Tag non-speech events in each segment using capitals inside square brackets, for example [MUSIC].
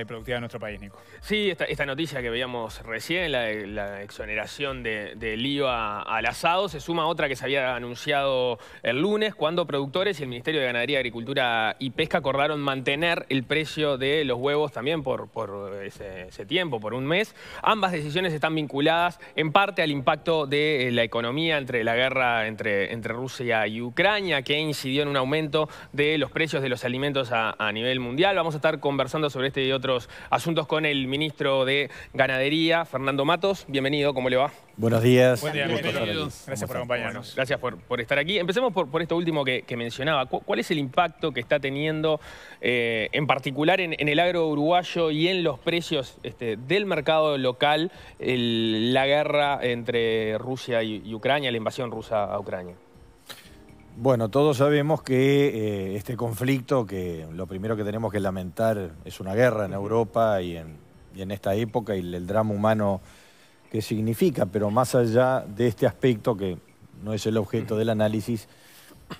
y productiva de nuestro país, Nico. Sí, esta, noticia que veíamos recién, la, exoneración del IVA al asado, se suma a otra que se había anunciado el lunes, cuando productores y el Ministerio de Ganadería, Agricultura y Pesca acordaron mantener el precio de los huevos también por, ese, tiempo, por un mes. Ambas decisiones están vinculadas en parte al impacto de eh, la economía entre la guerra entre, entre Rusia y Ucrania, que incidió en un aumento de los precios de los alimentos a, nivel mundial. Vamos a estar conversando sobre este video otros asuntos con el ministro de Ganadería, Fernando Matos. Bienvenido, ¿cómo le va? Buenos días. Gracias por acompañarnos. Gracias por, estar aquí. Empecemos por, por esto último que, mencionaba. ¿Cuál es el impacto que está teniendo eh, en particular en, el agro uruguayo y en los precios este, del mercado local la guerra entre Rusia y Ucrania, la invasión rusa a Ucrania? Bueno, todos sabemos que eh, este conflicto, que lo primero que tenemos que lamentar es una guerra en Europa y en, esta época y el drama humano que significa, pero más allá de este aspecto que no es el objeto del análisis,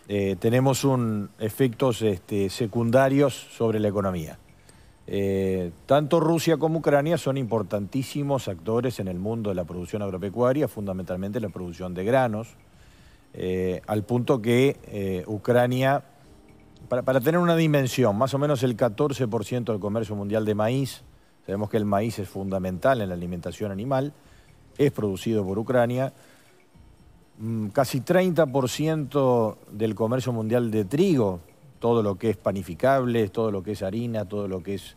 eh, tenemos un, efectos este, secundarios sobre la economía. Eh, tanto Rusia como Ucrania son importantísimos actores en el mundo de la producción agropecuaria, fundamentalmente la producción de granos, eh, al punto que eh, Ucrania, para, tener una dimensión, más o menos el 14% del comercio mundial de maíz, sabemos que el maíz es fundamental en la alimentación animal, es producido por Ucrania, mm, casi 30% del comercio mundial de trigo, todo lo que es panificable, todo lo que es harina, todo lo que es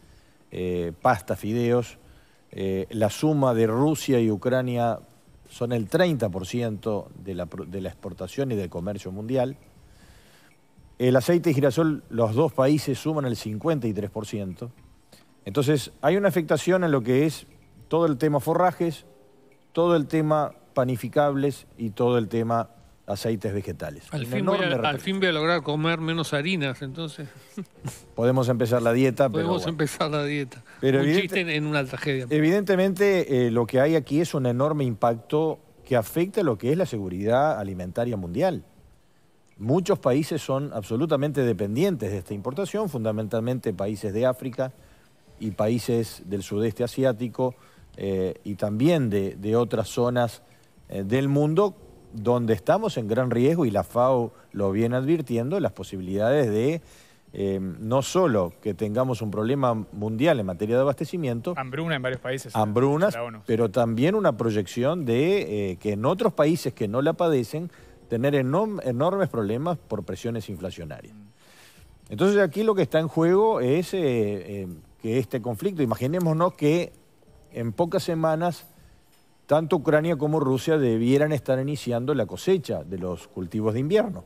eh, pasta, fideos, la suma de Rusia y Ucrania son el 30% de la, de la exportación y del comercio mundial. El aceite y girasol, los dos países suman el 53%. Entonces, hay una afectación en lo que es todo el tema forrajes, todo el tema panificables y todo el tema aceites vegetales. Al fin, voy a, lograr comer menos harinas, entonces. [LAUGHS] Podemos empezar la dieta. Podemos pero empezar la dieta. Pero un en una tragedia. Evidentemente, eh, lo que hay aquí es un enorme impacto que afecta lo que es la seguridad alimentaria mundial. Muchos países son absolutamente dependientes de esta importación, fundamentalmente países de África y países del sudeste asiático eh, y también de, otras zonas eh, del mundo donde estamos en gran riesgo, y la FAO lo viene advirtiendo, las posibilidades de eh, no solo que tengamos un problema mundial en materia de abastecimiento. Hambruna en varios países. Hambrunas, pero también una proyección de eh, que en otros países que no la padecen, tener enormes problemas por presiones inflacionarias. Entonces aquí lo que está en juego es eh, que este conflicto, imaginémonos que en pocas semanas tanto Ucrania como Rusia debieran estar iniciando la cosecha de los cultivos de invierno.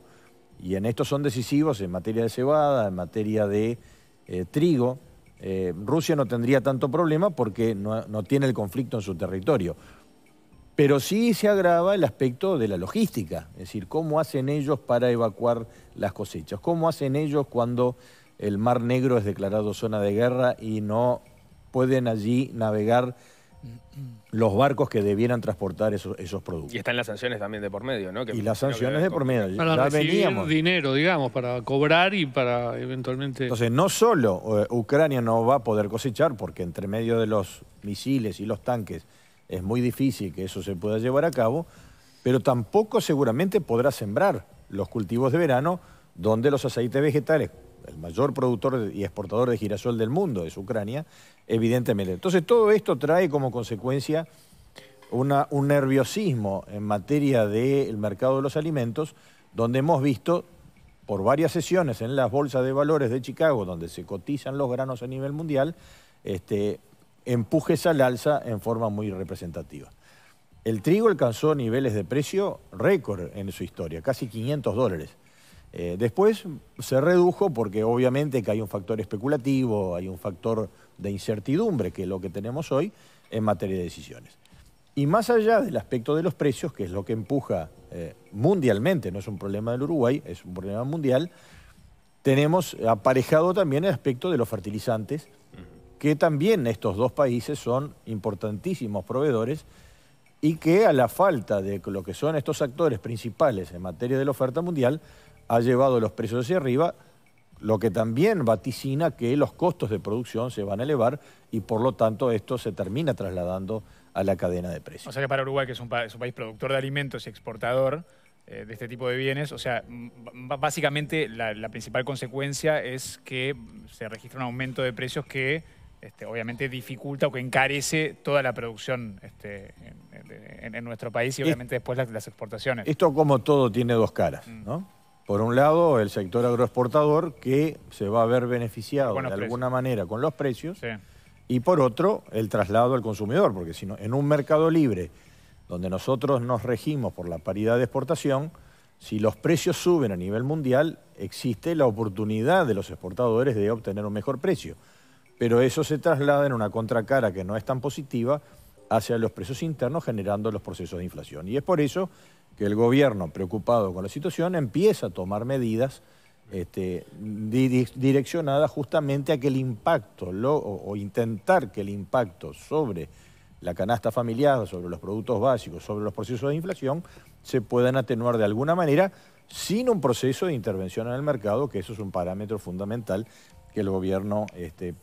Y en esto son decisivos en materia de cebada, en materia de eh, trigo. Eh, Rusia no tendría tanto problema porque no, no tiene el conflicto en su territorio. Pero sí se agrava el aspecto de la logística, es decir, cómo hacen ellos para evacuar las cosechas, cómo hacen ellos cuando el Mar Negro es declarado zona de guerra y no pueden allí navegar los barcos que debieran transportar esos, productos. Y están las sanciones también de por medio, ¿no? y las sanciones de por medio. Para ya dinero, digamos, para cobrar y para eventualmente... Entonces, no solo eh, Ucrania no va a poder cosechar, porque entre medio de los misiles y los tanques es muy difícil que eso se pueda llevar a cabo, pero tampoco seguramente podrá sembrar los cultivos de verano donde los aceites vegetales, el mayor productor y exportador de girasol del mundo, es Ucrania, evidentemente. Entonces todo esto trae como consecuencia un nerviosismo en materia del mercado de los alimentos, donde hemos visto por varias sesiones en las bolsas de valores de Chicago, donde se cotizan los granos a nivel mundial, este, empujes al alza en forma muy representativa. El trigo alcanzó niveles de precio récord en su historia, casi 500 dólares. Eh, después se redujo porque obviamente que hay un factor especulativo, hay un factor de incertidumbre, que es lo que tenemos hoy en materia de decisiones. Y más allá del aspecto de los precios, que es lo que empuja eh, mundialmente, no es un problema del Uruguay, es un problema mundial, tenemos aparejado también el aspecto de los fertilizantes, que también estos dos países son importantísimos proveedores y que a la falta de lo que son estos actores principales en materia de la oferta mundial ha llevado los precios hacia arriba, lo que también vaticina que los costos de producción se van a elevar y por lo tanto esto se termina trasladando a la cadena de precios. O sea que para Uruguay, que es un, país productor de alimentos y exportador eh, de este tipo de bienes, o sea, básicamente la, principal consecuencia es que se registra un aumento de precios que este, obviamente dificulta o que encarece toda la producción este, en, nuestro país y obviamente después las, exportaciones. Esto como todo tiene dos caras, mm. ¿no? por un lado, el sector agroexportador que se va a ver beneficiado de alguna manera con los precios. Y por otro, el traslado al consumidor, porque si no, en un mercado libre donde nosotros nos regimos por la paridad de exportación, si los precios suben a nivel mundial, existe la oportunidad de los exportadores de obtener un mejor precio. Pero eso se traslada en una contracara que no es tan positiva hacia los precios internos generando los procesos de inflación. Y es por eso que el gobierno, preocupado con la situación, empieza a tomar medidas este, direccionadas justamente a que el impacto, o, intentar que el impacto sobre la canasta familiar, sobre los productos básicos, sobre los procesos de inflación, se puedan atenuar de alguna manera sin un proceso de intervención en el mercado, que eso es un parámetro fundamental que el gobierno este,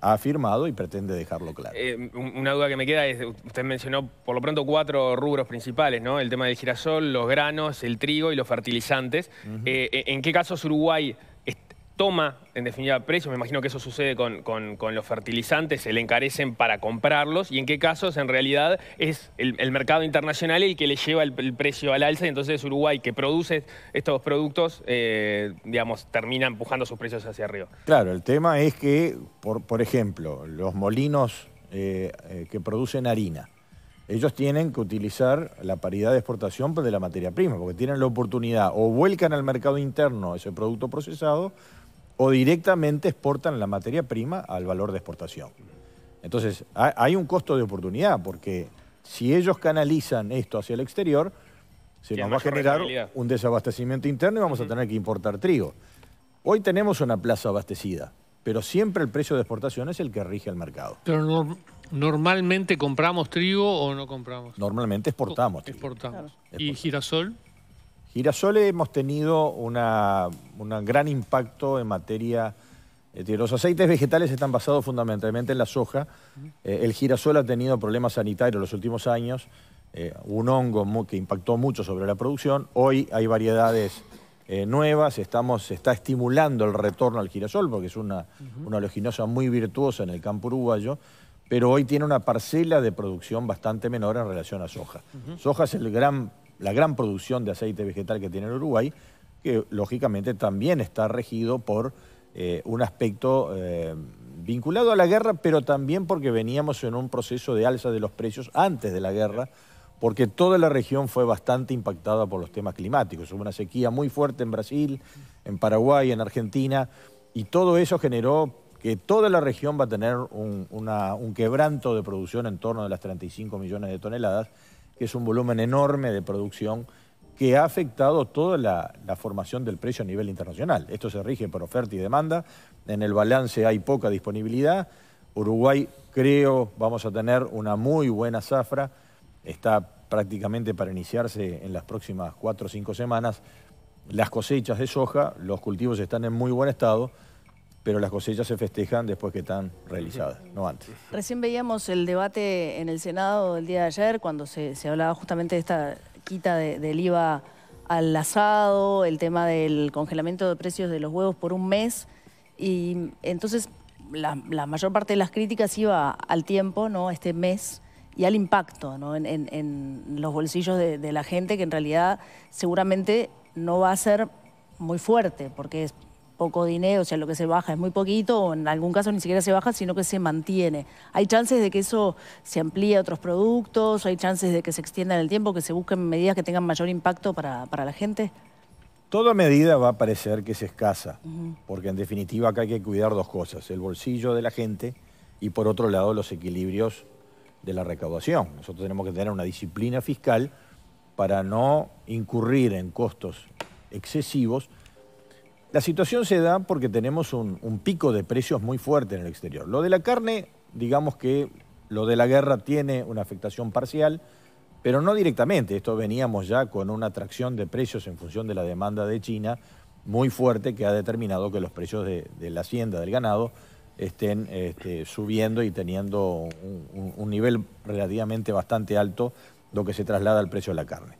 ha afirmado y pretende dejarlo claro. Eh, una duda que me queda es, usted mencionó por lo pronto cuatro rubros principales, ¿no? El tema del girasol, los granos, el trigo y los fertilizantes. Eh, ¿En qué casos Uruguay toma, en definitiva, precios. Me imagino que eso sucede con, los fertilizantes, se le encarecen para comprarlos y en qué casos en realidad es el, mercado internacional el que le lleva el, precio al alza y entonces Uruguay, que produce estos productos, eh, digamos, termina empujando sus precios hacia arriba. Claro, el tema es que, por, ejemplo, los molinos eh, eh, que producen harina, ellos tienen que utilizar la paridad de exportación de la materia prima, porque tienen la oportunidad o vuelcan al mercado interno ese producto procesado o directamente exportan la materia prima al valor de exportación. Entonces, hay un costo de oportunidad, porque si ellos canalizan esto hacia el exterior, se nos va a generar un desabastecimiento interno y vamos a tener que importar trigo. Hoy tenemos una plaza abastecida, pero siempre el precio de exportación es el que rige el mercado. Pero ¿Normalmente compramos trigo o no compramos? Normalmente exportamos. Trigo. Exportamos. ¿Y girasol? Girasoles hemos tenido un gran impacto en materia... Eh, los aceites vegetales están basados fundamentalmente en la soja. Eh, el girasol ha tenido problemas sanitarios en los últimos años. Eh, un hongo que impactó mucho sobre la producción. Hoy hay variedades nuevas. Estamos, se está estimulando el retorno al girasol porque es una, uh muy virtuosa en el campo uruguayo. Pero hoy tiene una parcela de producción bastante menor en relación a soja. Soja es el gran la gran producción de aceite vegetal que tiene el Uruguay, que lógicamente también está regido por eh, un aspecto eh, vinculado a la guerra, pero también porque veníamos en un proceso de alza de los precios antes de la guerra, porque toda la región fue bastante impactada por los temas climáticos. Hubo una sequía muy fuerte en Brasil, en Paraguay, en Argentina, y todo eso generó que toda la región va a tener un, un quebranto de producción en torno de las 35 millones de toneladas que es un volumen enorme de producción que ha afectado toda la, formación del precio a nivel internacional. Esto se rige por oferta y demanda. En el balance hay poca disponibilidad. Uruguay, creo, vamos a tener una muy buena zafra. Está prácticamente para iniciarse en las próximas cuatro o cinco semanas. Las cosechas de soja, los cultivos están en muy buen estado pero las cosechas se festejan después que están realizadas, no antes. Recién veíamos el debate en el Senado el día de ayer, cuando se, hablaba justamente de esta quita del IVA al asado, el tema del congelamiento de precios de los huevos por un mes, y entonces la, mayor parte de las críticas iba al tiempo, ¿no? este mes, y al impacto ¿no? en, los bolsillos de, de la gente, que en realidad seguramente no va a ser muy fuerte, porque es poco dinero, o sea, lo que se baja es muy poquito, o en algún caso ni siquiera se baja, sino que se mantiene. ¿Hay chances de que eso se amplíe a otros productos? ¿Hay chances de que se extienda en el tiempo, que se busquen medidas que tengan mayor impacto para, la gente? Toda medida va a parecer que es escasa, porque en definitiva acá hay que cuidar dos cosas, el bolsillo de la gente y por otro lado los equilibrios de la recaudación. Nosotros tenemos que tener una disciplina fiscal para no incurrir en costos excesivos la situación se da porque tenemos un, pico de precios muy fuerte en el exterior. Lo de la carne, digamos que lo de la guerra tiene una afectación parcial, pero no directamente. Esto veníamos ya con una atracción de precios en función de la demanda de China muy fuerte que ha determinado que los precios de, la hacienda, del ganado, estén este, subiendo y teniendo un, un nivel relativamente bastante alto, lo que se traslada al precio de la carne.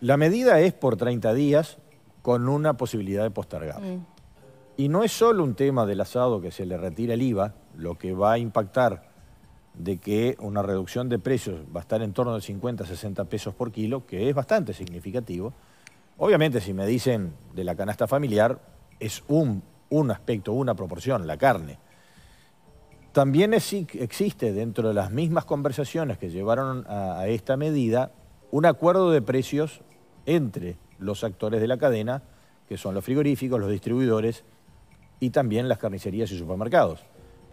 La medida es por 30 días, con una posibilidad de postergar. Mm. Y no es solo un tema del asado que se le retira el IVA, lo que va a impactar de que una reducción de precios va a estar en torno de 50 60 pesos por kilo, que es bastante significativo. Obviamente, si me dicen de la canasta familiar, es un, un aspecto, una proporción, la carne. También existe dentro de las mismas conversaciones que llevaron a esta medida un acuerdo de precios entre los actores de la cadena, que son los frigoríficos, los distribuidores y también las carnicerías y supermercados.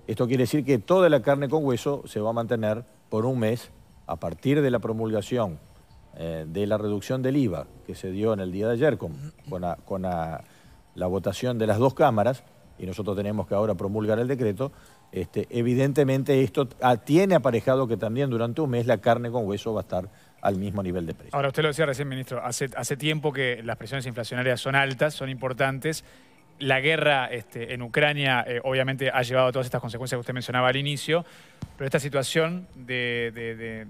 Esto quiere decir que toda la carne con hueso se va a mantener por un mes a partir de la promulgación eh, de la reducción del IVA que se dio en el día de ayer con, con, la votación de las dos cámaras, y nosotros tenemos que ahora promulgar el decreto, este, evidentemente esto tiene aparejado que también durante un mes la carne con hueso va a estar al mismo nivel de precio. Ahora, usted lo decía recién, ministro, hace, tiempo que las presiones inflacionarias son altas, son importantes. La guerra este, en Ucrania eh, obviamente ha llevado a todas estas consecuencias que usted mencionaba al inicio, pero esta situación de,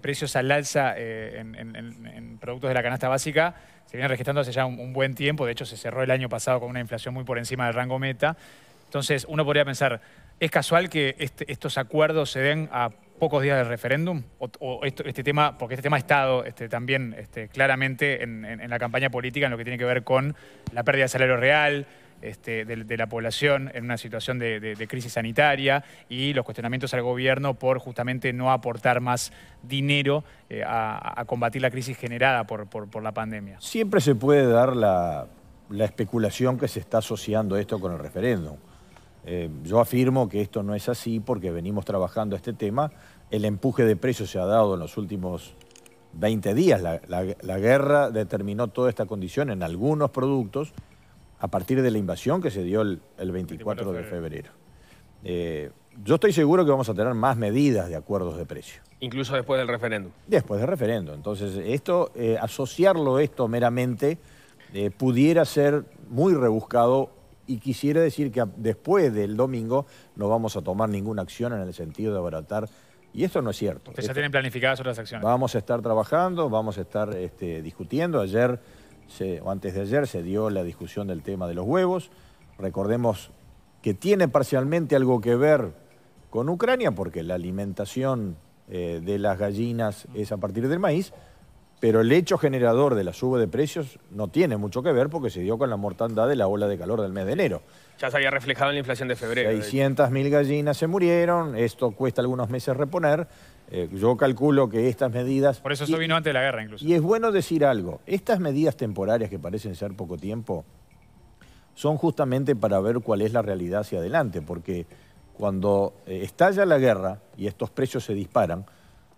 precios al alza eh, en, productos de la canasta básica se viene registrando hace ya un, buen tiempo, de hecho se cerró el año pasado con una inflación muy por encima del rango meta. Entonces uno podría pensar, ¿es casual que este, estos acuerdos se den a pocos días del referéndum? O, este tema, porque este tema ha estado este, también este, claramente en, la campaña política en lo que tiene que ver con la pérdida de salario real. Este, de, la población en una situación de, crisis sanitaria y los cuestionamientos al gobierno por justamente no aportar más dinero eh, a, combatir la crisis generada por, la pandemia. Siempre se puede dar la especulación que se está asociando esto con el referéndum. Eh, yo afirmo que esto no es así porque venimos trabajando este tema. El empuje de precios se ha dado en los últimos 20 días. La, guerra determinó toda esta condición en algunos productos a partir de la invasión que se dio el, 24 de febrero. Eh, yo estoy seguro que vamos a tener más medidas de acuerdos de precio. Incluso después del referéndum. Después del referéndum. Entonces, esto, eh, asociarlo esto meramente pudiera ser muy rebuscado y quisiera decir que después del domingo no vamos a tomar ninguna acción en el sentido de abaratar. Y esto no es cierto. Ustedes ya tienen planificadas otras acciones. Vamos a estar trabajando, vamos a estar este, discutiendo. Ayer, o antes de ayer, se dio la discusión del tema de los huevos. Recordemos que tiene parcialmente algo que ver con Ucrania, porque la alimentación eh, de las gallinas es a partir del maíz pero el hecho generador de la suba de precios no tiene mucho que ver porque se dio con la mortandad de la ola de calor del mes de enero. Ya se había reflejado en la inflación de febrero. 600.000 gallinas se murieron, esto cuesta algunos meses reponer. Eh, yo calculo que estas medidas... Por eso eso vino antes de la guerra incluso. Y es bueno decir algo, estas medidas temporarias que parecen ser poco tiempo son justamente para ver cuál es la realidad hacia adelante, porque cuando eh, estalla la guerra y estos precios se disparan,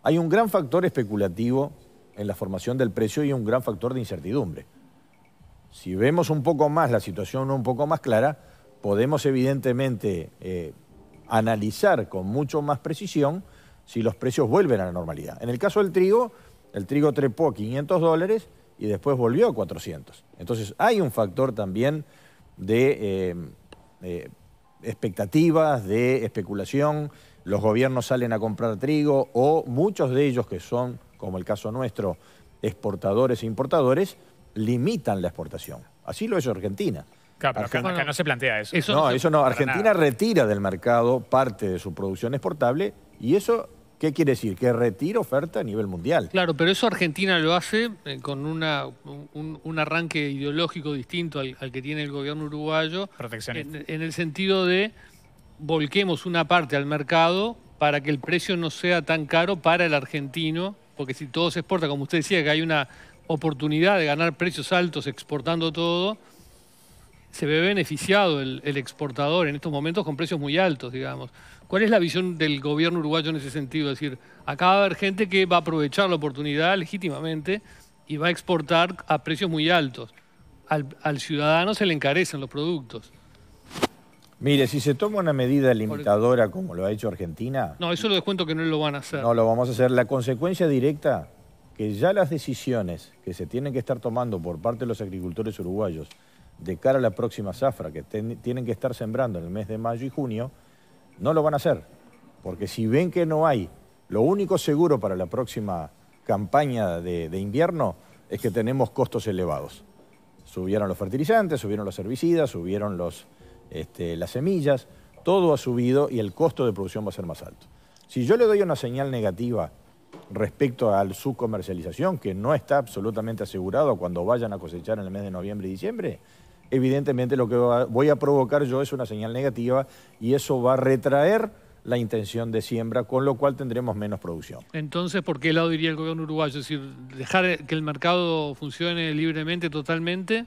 hay un gran factor especulativo en la formación del precio y un gran factor de incertidumbre. Si vemos un poco más la situación un poco más clara, podemos evidentemente eh, analizar con mucho más precisión si los precios vuelven a la normalidad. En el caso del trigo, el trigo trepó a 500 dólares y después volvió a 400. Entonces hay un factor también de eh, eh, expectativas, de especulación. Los gobiernos salen a comprar trigo o muchos de ellos que son como el caso nuestro, exportadores e importadores, limitan la exportación. Así lo es Argentina. Claro, pero acá, no se plantea eso. no, eso no. Argentina retira del mercado parte de su producción exportable y eso, ¿qué quiere decir? Que retira oferta a nivel mundial. Claro, pero eso Argentina lo hace eh, con un, arranque ideológico distinto al, que tiene el gobierno uruguayo. Proteccionista. en el sentido de volquemos una parte al mercado para que el precio no sea tan caro para el argentino porque si todo se exporta, como usted decía, que hay una oportunidad de ganar precios altos exportando todo, se ve beneficiado el, exportador en estos momentos con precios muy altos, digamos. ¿Cuál es la visión del gobierno uruguayo en ese sentido? Es decir, acá va a haber gente que va a aprovechar la oportunidad legítimamente y va a exportar a precios muy altos. al ciudadano se le encarecen los productos. Mire, si se toma una medida limitadora como lo ha hecho Argentina... No, eso lo descuento que no lo van a hacer. No lo vamos a hacer. La consecuencia directa, que ya las decisiones que se tienen que estar tomando por parte de los agricultores uruguayos de cara a la próxima zafra, que tienen que estar sembrando en el mes de mayo y junio, no lo van a hacer. Porque si ven que no hay, lo único seguro para la próxima campaña de, de invierno es que tenemos costos elevados. Subieron los fertilizantes, subieron los herbicidas, subieron los este, las semillas, todo ha subido y el costo de producción va a ser más alto. Si yo le doy una señal negativa respecto a su comercialización, que no está absolutamente asegurado cuando vayan a cosechar en el mes de noviembre y diciembre, evidentemente lo que voy a provocar yo es una señal negativa y eso va a retraer la intención de siembra, con lo cual tendremos menos producción. Entonces, ¿por qué lado diría el gobierno uruguayo? Es decir, dejar que el mercado funcione libremente, totalmente.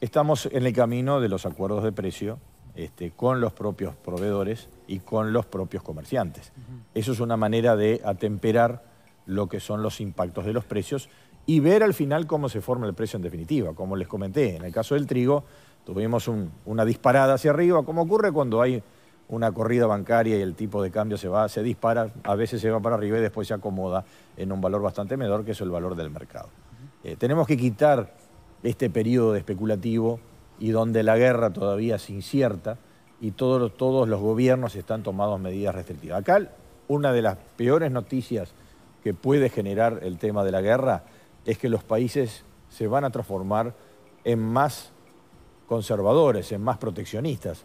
Estamos en el camino de los acuerdos de precio este, con los propios proveedores y con los propios comerciantes. Eso es una manera de atemperar lo que son los impactos de los precios y ver al final cómo se forma el precio en definitiva. Como les comenté, en el caso del trigo tuvimos una disparada hacia arriba, como ocurre cuando hay una corrida bancaria y el tipo de cambio se va, se dispara, a veces se va para arriba y después se acomoda en un valor bastante menor que es el valor del mercado. Eh, tenemos que quitar este periodo de especulativo y donde la guerra todavía es incierta y todos, todos los gobiernos están tomando medidas restrictivas. Acá una de las peores noticias que puede generar el tema de la guerra es que los países se van a transformar en más conservadores, en más proteccionistas.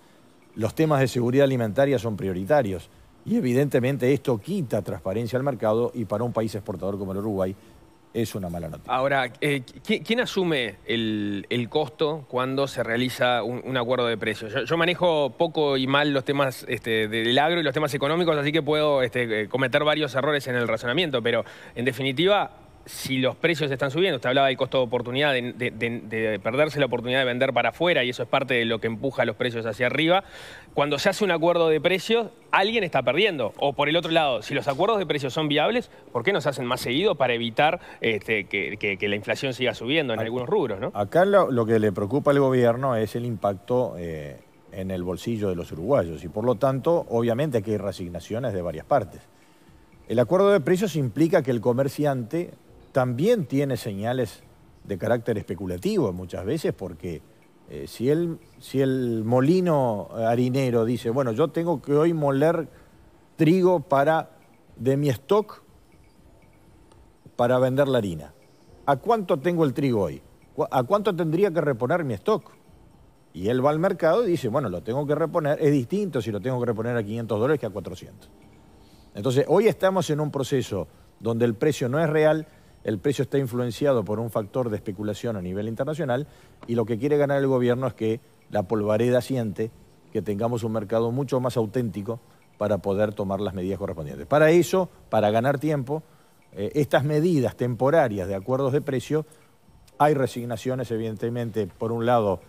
Los temas de seguridad alimentaria son prioritarios y evidentemente esto quita transparencia al mercado y para un país exportador como el Uruguay es una mala noticia. Ahora, eh, ¿quién, asume el, costo cuando se realiza un, acuerdo de precios? Yo, manejo poco y mal los temas este, del agro y los temas económicos, así que puedo este, eh, cometer varios errores en el razonamiento, pero en definitiva si los precios están subiendo, usted hablaba del costo de oportunidad, de, perderse la oportunidad de vender para afuera, y eso es parte de lo que empuja los precios hacia arriba. Cuando se hace un acuerdo de precios, alguien está perdiendo. O por el otro lado, si los acuerdos de precios son viables, ¿por qué no se hacen más seguido para evitar este, que, la inflación siga subiendo en algunos rubros? Acá lo, que le preocupa al gobierno es el impacto eh, en el bolsillo de los uruguayos, y por lo tanto, obviamente, que hay resignaciones de varias partes. El acuerdo de precios implica que el comerciante también tiene señales de carácter especulativo muchas veces porque eh, si, el, si el molino harinero dice, bueno, yo tengo que hoy moler trigo para de mi stock para vender la harina. ¿A cuánto tengo el trigo hoy? ¿A cuánto tendría que reponer mi stock? Y él va al mercado y dice, bueno, lo tengo que reponer, es distinto si lo tengo que reponer a 500 dólares que a 400. Entonces, hoy estamos en un proceso donde el precio no es real, el precio está influenciado por un factor de especulación a nivel internacional y lo que quiere ganar el gobierno es que la polvareda siente que tengamos un mercado mucho más auténtico para poder tomar las medidas correspondientes. Para eso, para ganar tiempo, eh, estas medidas temporarias de acuerdos de precio, hay resignaciones evidentemente, por un lado,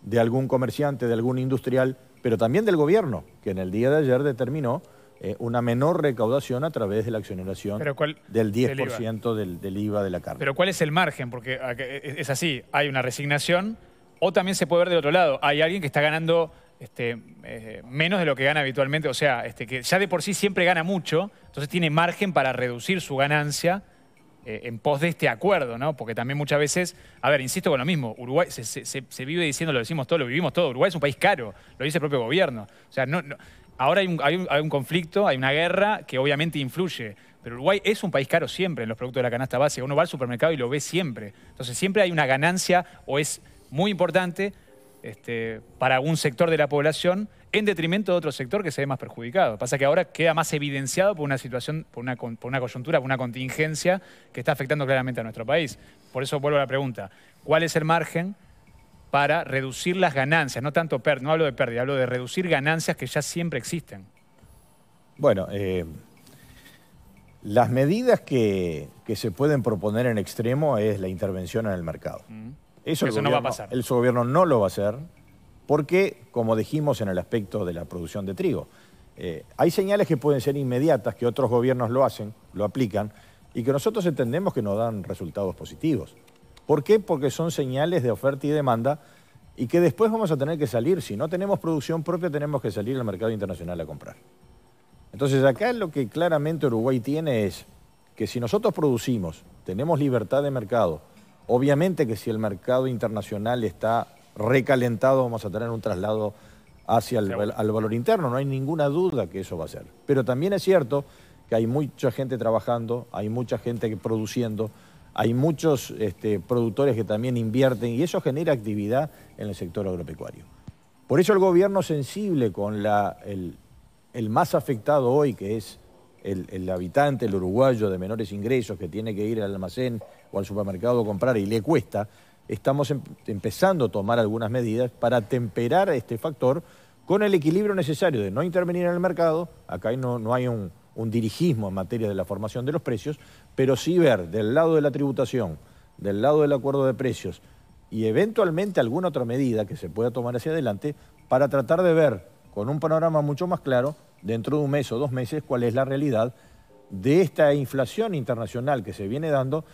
de algún comerciante, de algún industrial, pero también del gobierno, que en el día de ayer determinó eh, una menor recaudación a través de la accioneración del 10% del IVA. de la carne. Pero ¿cuál es el margen? Porque e, es así, hay una resignación o también se puede ver del otro lado. Hay alguien que está ganando este, eh, menos de lo que gana habitualmente, o sea, este, que ya de por sí siempre gana mucho, entonces tiene margen para reducir su ganancia eh, en pos de este acuerdo, ¿no? Porque también muchas veces, a ver, insisto con lo mismo, Uruguay se, vive diciendo, lo decimos todo, lo vivimos todo, Uruguay es un país caro, lo dice el propio gobierno. O sea, no Ahora hay un, conflicto, hay una guerra que obviamente influye. Pero Uruguay es un país caro siempre en los productos de la canasta básica. Uno va al supermercado y lo ve siempre. Entonces siempre hay una ganancia o es muy importante este, para un sector de la población en detrimento de otro sector que se ve más perjudicado. Pasa que ahora queda más evidenciado por una situación, por una, por una coyuntura, por una contingencia que está afectando claramente a nuestro país. Por eso vuelvo a la pregunta, ¿cuál es el margen? para reducir las ganancias, no tanto pérdida, no hablo de pérdida, hablo de reducir ganancias que ya siempre existen. Bueno, eh, las medidas que, se pueden proponer en extremo es la intervención en el mercado. Mm. Eso, no va a pasar. El su gobierno no lo va a hacer porque, como dijimos en el aspecto de la producción de trigo, eh, hay señales que pueden ser inmediatas, que otros gobiernos lo hacen, lo aplican, y que nosotros entendemos que nos dan resultados positivos. ¿Por qué? Porque son señales de oferta y demanda y que después vamos a tener que salir. Si no tenemos producción propia, tenemos que salir al mercado internacional a comprar. Entonces acá lo que claramente Uruguay tiene es que si nosotros producimos, tenemos libertad de mercado, obviamente que si el mercado internacional está recalentado, vamos a tener un traslado hacia el al valor interno, no hay ninguna duda que eso va a ser. Pero también es cierto que hay mucha gente trabajando, hay mucha gente produciendo, hay muchos este, productores que también invierten y eso genera actividad en el sector agropecuario. Por eso el gobierno sensible con el, más afectado hoy, que es el, habitante, el uruguayo de menores ingresos que tiene que ir al almacén o al supermercado a comprar y le cuesta, estamos em, empezando a tomar algunas medidas para temperar este factor con el equilibrio necesario de no intervenir en el mercado. Acá no, no hay un, un dirigismo en materia de la formación de los precios, pero sí ver del lado de la tributación, del lado del acuerdo de precios y eventualmente alguna otra medida que se pueda tomar hacia adelante para tratar de ver con un panorama mucho más claro dentro de un mes o dos meses cuál es la realidad de esta inflación internacional que se viene dando,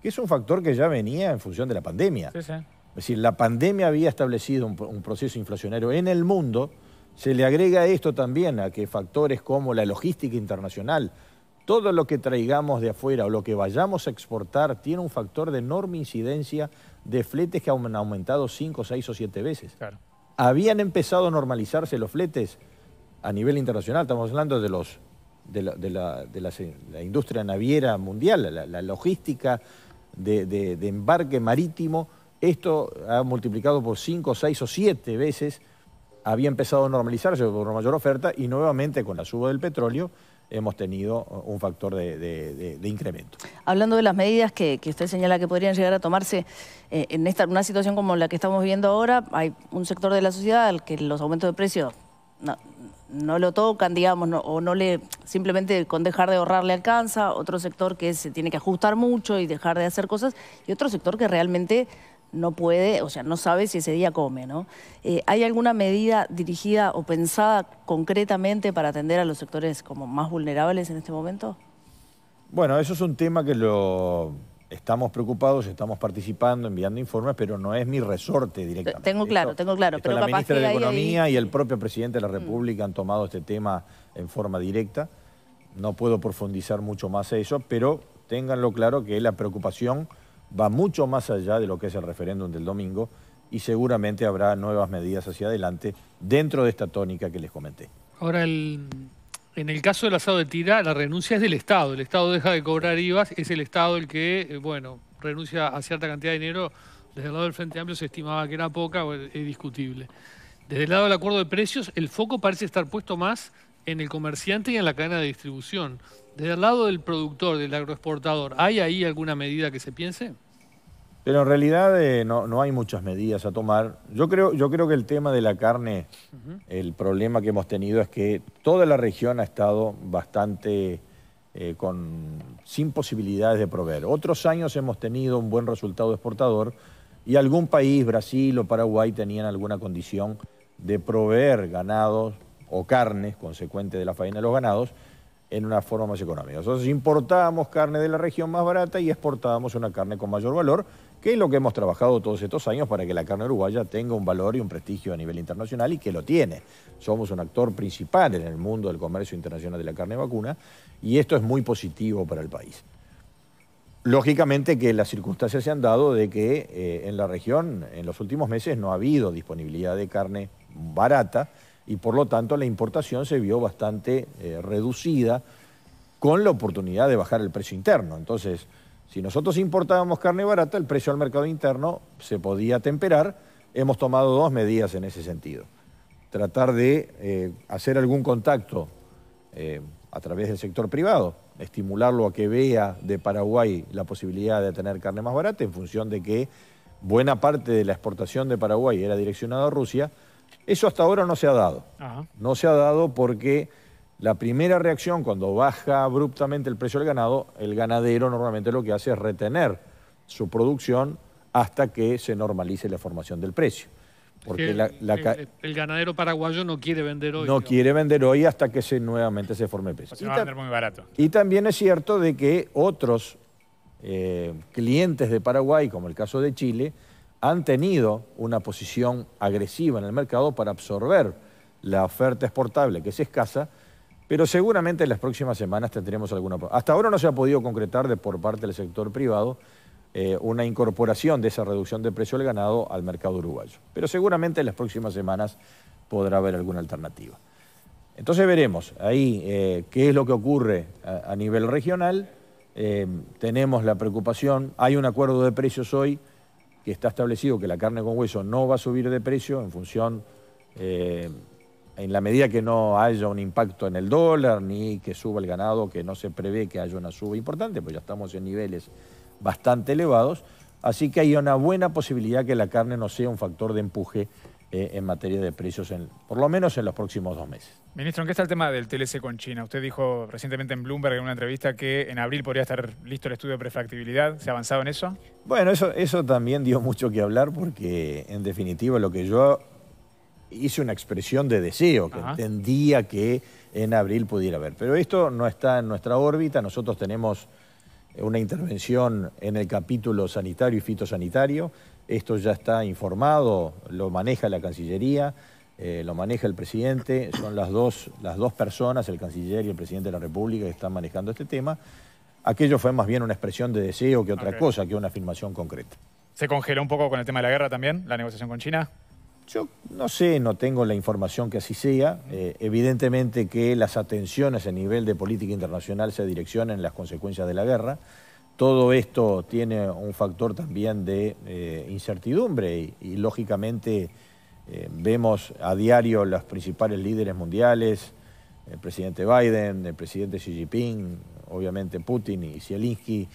que es un factor que ya venía en función de la pandemia. Es decir, la pandemia había establecido un proceso inflacionario en el mundo se le agrega esto también a que factores como la logística internacional, todo lo que traigamos de afuera o lo que vayamos a exportar tiene un factor de enorme incidencia de fletes que han aumentado 5, 6 o 7 veces. Habían empezado a normalizarse los fletes a nivel internacional, estamos hablando de los de la, industria naviera mundial, la, logística de, de, embarque marítimo, esto ha multiplicado por 5, 6 o 7 veces había empezado a normalizarse por una mayor oferta y nuevamente con la suba del petróleo hemos tenido uh, un factor de, incremento. Hablando de las medidas que, usted señala que podrían llegar a tomarse eh, en esta, una situación como la que estamos viviendo ahora, hay un sector de la sociedad al que los aumentos de precios no, no lo tocan, digamos, o no le simplemente con dejar de ahorrar le alcanza, otro sector que se tiene que ajustar mucho y dejar de hacer cosas, y otro sector que realmente no puede, o sea, no sabe si ese día come, ¿no? Eh, ¿Hay alguna medida dirigida o pensada concretamente para atender a los sectores como más vulnerables en este momento? Bueno, eso es un tema que lo estamos preocupados, estamos participando, enviando informes, pero no es mi resorte directamente. Tengo claro, tengo claro. pero la ministra de Economía y el propio presidente de la mm. República han tomado este tema en forma directa. No puedo profundizar mucho más en eso, pero ténganlo claro que es la preocupación va mucho más allá de lo que es el referéndum del domingo y seguramente habrá nuevas medidas hacia adelante dentro de esta tónica que les comenté. Ahora, en el caso del asado de tira, la renuncia es del Estado. El Estado deja de cobrar IVAs, es el Estado el que, eh, bueno, renuncia a cierta cantidad de dinero. Desde el lado del Frente Amplio se estimaba que era poca, es discutible. Desde el lado del acuerdo de precios, el foco parece estar puesto más en el comerciante y en la cadena de distribución. Desde el lado del productor, del agroexportador, ¿hay ahí alguna medida que se piense? Pero en realidad eh, no, hay muchas medidas a tomar. Yo creo, yo creo que el tema de la carne, el problema que hemos tenido es que toda la región ha estado bastante eh, con, sin posibilidades de proveer. Otros años hemos tenido un buen resultado exportador y algún país, Brasil o Paraguay, tenían alguna condición de proveer ganados o carnes, consecuente de la faena de los ganados, en una forma más económica. Nosotros importábamos carne de la región más barata y exportábamos una carne con mayor valor, que es lo que hemos trabajado todos estos años para que la carne uruguaya tenga un valor y un prestigio a nivel internacional y que lo tiene. Somos un actor principal en el mundo del comercio internacional de la carne vacuna y esto es muy positivo para el país. Lógicamente que las circunstancias se han dado de que eh, en la región en los últimos meses no ha habido disponibilidad de carne barata, y por lo tanto la importación se vio bastante eh, reducida con la oportunidad de bajar el precio interno. Entonces, si nosotros importábamos carne barata, el precio al mercado interno se podía temperar. Hemos tomado dos medidas en ese sentido. Tratar de eh, hacer algún contacto eh, a través del sector privado, estimularlo a que vea de Paraguay la posibilidad de tener carne más barata en función de que buena parte de la exportación de Paraguay era direccionada a Rusia eso hasta ahora no se ha dado. No se ha dado porque la primera reacción cuando baja abruptamente el precio del ganado, el ganadero normalmente lo que hace es retener su producción hasta que se normalice la formación del precio. Porque el, ganadero paraguayo no quiere vender hoy. No quiere vender hoy hasta que nuevamente se forme el precio. vender muy barato. y también es cierto de que otros eh, clientes de Paraguay, como el caso de Chile, han tenido una posición agresiva en el mercado para absorber la oferta exportable, que es escasa, pero seguramente en las próximas semanas tendremos alguna... Hasta ahora no se ha podido concretar de por parte del sector privado eh, una incorporación de esa reducción de precio del ganado al mercado uruguayo, pero seguramente en las próximas semanas podrá haber alguna alternativa. Entonces veremos ahí eh, qué es lo que ocurre a, nivel regional. Eh, tenemos la preocupación, hay un acuerdo de precios hoy que está establecido que la carne con hueso no va a subir de precio en función, eh, en la medida que no haya un impacto en el dólar, ni que suba el ganado, que no se prevé que haya una suba importante, pues ya estamos en niveles bastante elevados. Así que hay una buena posibilidad que la carne no sea un factor de empuje eh, en materia de precios, por lo menos en los próximos dos meses. Ministro, ¿en qué está el tema del TLC con China? Usted dijo recientemente en Bloomberg en una entrevista que en abril podría estar listo el estudio de prefactibilidad. ¿Se ha avanzado en eso? Bueno, eso, eso también dio mucho que hablar porque en definitiva lo que yo hice una expresión de deseo, que entendía que en abril pudiera haber. Pero esto no está en nuestra órbita, nosotros tenemos una intervención en el capítulo sanitario y fitosanitario, esto ya está informado, lo maneja la Cancillería, eh, lo maneja el presidente, son las dos, las dos personas, el canciller y el presidente de la República, que están manejando este tema. Aquello fue más bien una expresión de deseo que otra cosa, que una afirmación concreta. ¿Se congeló un poco con el tema de la guerra también, la negociación con China? Yo no sé, no tengo la información que así sea. Eh, evidentemente que las atenciones a nivel de política internacional se direccionan en las consecuencias de la guerra. Todo esto tiene un factor también de eh, incertidumbre y, lógicamente eh, vemos a diario los principales líderes mundiales, el presidente Biden, el presidente Xi Jinping, obviamente Putin y Zelensky,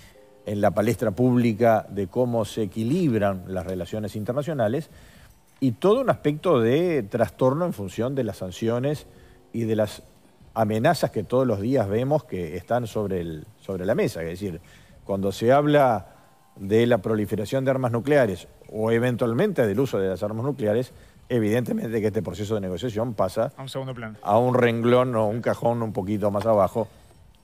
en la palestra pública de cómo se equilibran las relaciones internacionales y todo un aspecto de trastorno en función de las sanciones y de las amenazas que todos los días vemos que están sobre, sobre la mesa. Es decir, cuando se habla de la proliferación de armas nucleares o eventualmente del uso de las armas nucleares, evidentemente que este proceso de negociación pasa a un A un renglón o un cajón un poquito más abajo,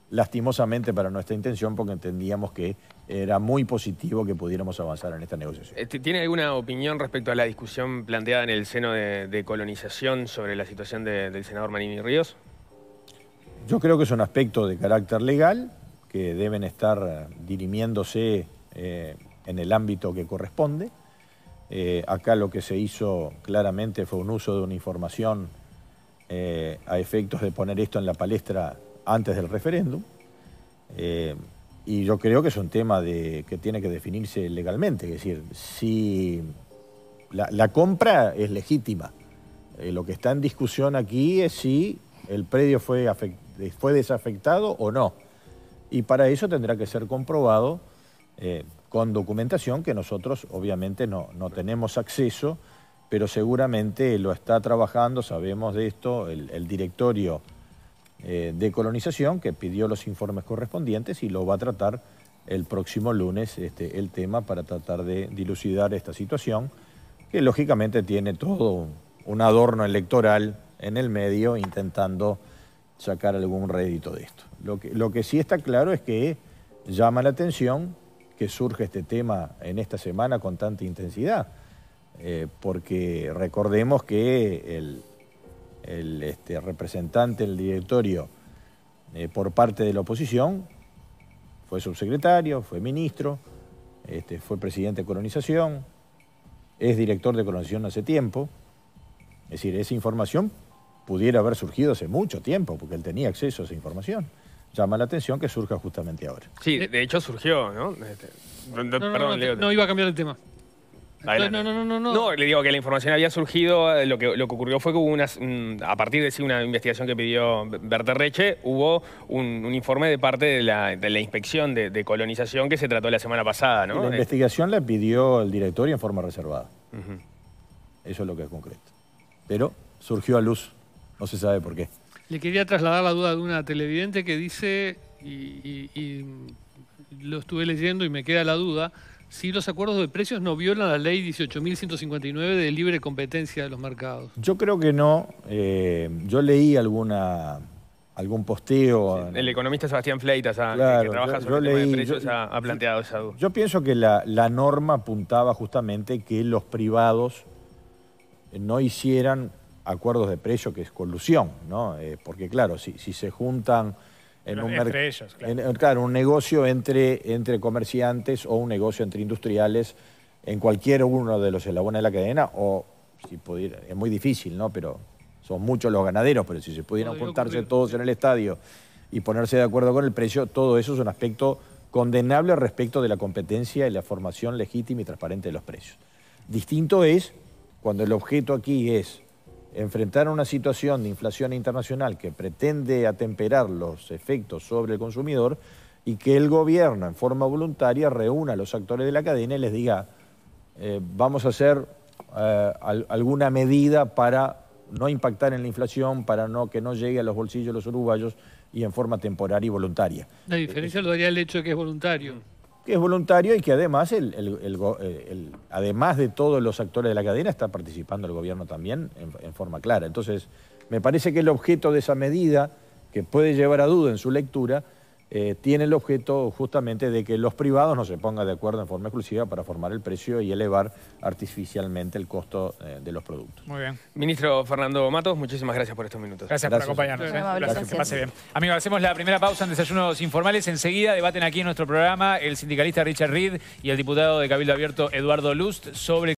lastimosamente para nuestra intención, porque entendíamos que era muy positivo que pudiéramos avanzar en esta negociación. Este, ¿Tiene alguna opinión respecto a la discusión planteada en el seno de, colonización sobre la situación del senador Manini Ríos? Yo creo que es un aspecto de carácter legal que deben estar dirimiéndose eh, en el ámbito que corresponde. Eh, acá lo que se hizo claramente fue un uso de una información eh, a efectos de poner esto en la palestra antes del referéndum. y yo creo que es un tema que tiene que definirse legalmente, es decir, si la, la compra es legítima. lo que está en discusión aquí es si el predio fue, fue desafectado o no y para eso tendrá que ser comprobado eh, con documentación que nosotros obviamente no, tenemos acceso, pero seguramente lo está trabajando, sabemos de esto, el, directorio eh, de colonización que pidió los informes correspondientes y lo va a tratar el próximo lunes este, el tema para tratar de dilucidar esta situación, que lógicamente tiene todo un adorno electoral en el medio intentando sacar algún rédito de esto. Lo que, lo que sí está claro es que llama la atención que surge este tema en esta semana con tanta intensidad, eh, porque recordemos que el, este, representante del directorio eh, por parte de la oposición fue subsecretario, fue ministro, este, fue presidente de colonización, es director de colonización hace tiempo. Es decir, esa información pudiera haber surgido hace mucho tiempo, porque él tenía acceso a esa información. Llama la atención que surja justamente ahora. Sí, de eh, hecho surgió, ¿no? Este, no, no, iba a cambiar el tema. No, no, no, no, no. le digo que la información había surgido, eh, lo que, lo que ocurrió fue que hubo unas, a partir de sí, una investigación que pidió Berterreche, hubo un, informe de parte de la, inspección de, colonización que se trató la semana pasada, ¿no? la este investigación la pidió el directorio en forma reservada. Eso es lo que es concreto. Pero surgió a luz no se sabe por qué. Le quería trasladar la duda de una televidente que dice, y, lo estuve leyendo y me queda la duda, si los acuerdos de precios no violan la ley 18.159 de libre competencia de los mercados. Yo creo que no. Eh, yo leí alguna algún posteo. el economista Sebastián Fleitas, que trabaja sobre de precios, ha, planteado esa duda. Yo pienso que la, la, norma apuntaba justamente que los privados no hicieran acuerdos de precio, que es colusión, ¿no? Eh, porque claro, si, se juntan en un mercado. Claro. un negocio entre, entre comerciantes o un negocio entre industriales en cualquier uno de los eslabones de la cadena, o si pudiera, es muy difícil, ¿no? Pero son muchos los ganaderos, pero si se pudieran juntarse todos en el estadio y ponerse de acuerdo con el precio, todo eso es un aspecto condenable respecto de la competencia y la formación legítima y transparente de los precios. Distinto es cuando el objeto aquí es enfrentar una situación de inflación internacional que pretende atemperar los efectos sobre el consumidor y que el gobierno en forma voluntaria reúna a los actores de la cadena y les diga, eh, vamos a hacer eh, alguna medida para no impactar en la inflación, para no que no llegue a los bolsillos de los uruguayos y en forma temporal y voluntaria. La diferencia lo daría el hecho de que es voluntario que es voluntario y que además, eh, el, además de todos los actores de la cadena, está participando el gobierno también en, forma clara. Entonces, me parece que el objeto de esa medida, que puede llevar a duda en su lectura, eh, tiene el objeto justamente de que los privados no se pongan de acuerdo en forma exclusiva para formar el precio y elevar artificialmente el costo eh, de los productos. Muy bien. Ministro Fernando Matos, muchísimas gracias por estos minutos. Gracias, por acompañarnos. ¿eh? Gracias. Que pase bien. Amigos, hacemos la primera pausa en Desayunos Informales. Enseguida debaten aquí en nuestro programa el sindicalista Richard Reed y el diputado de Cabildo Abierto Eduardo Lust sobre...